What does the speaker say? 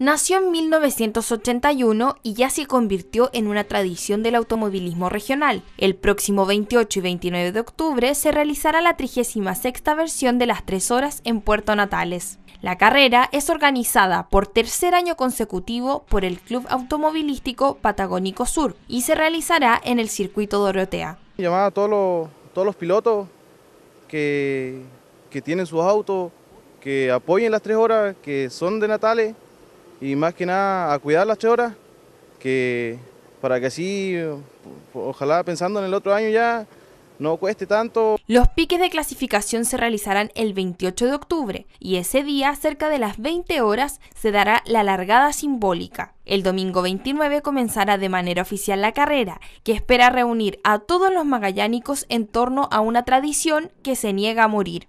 Nació en 1981 y ya se convirtió en una tradición del automovilismo regional. El próximo 28 y 29 de octubre se realizará la 36 versión de las Tres horas en Puerto Natales. La carrera es organizada por tercer año consecutivo por el Club Automovilístico Patagónico Sur y se realizará en el circuito Dorotea. llamada a todos los, pilotos que, que tienen sus autos, que apoyen las 3 horas, que son de Natales y más que nada a cuidar las horas, que para que así, ojalá pensando en el otro año ya, no cueste tanto. Los piques de clasificación se realizarán el 28 de octubre y ese día, cerca de las 20 horas, se dará la largada simbólica. El domingo 29 comenzará de manera oficial la carrera, que espera reunir a todos los magallánicos en torno a una tradición que se niega a morir.